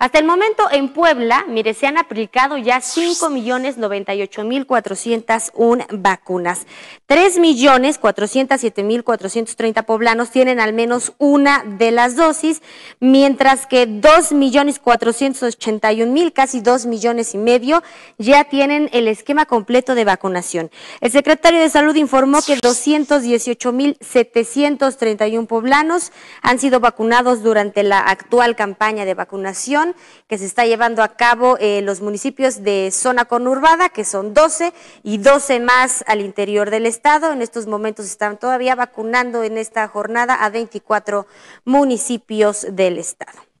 Hasta el momento en Puebla, mire, se han aplicado ya cinco millones mil vacunas. 3.407.430 millones mil poblanos tienen al menos una de las dosis, mientras que 2.481.000, millones mil, casi dos millones y medio, ya tienen el esquema completo de vacunación. El secretario de Salud informó que 218.731 mil poblanos han sido vacunados durante la actual campaña de vacunación que se está llevando a cabo en eh, los municipios de zona conurbada, que son 12 y 12 más al interior del estado. En estos momentos están todavía vacunando en esta jornada a 24 municipios del estado.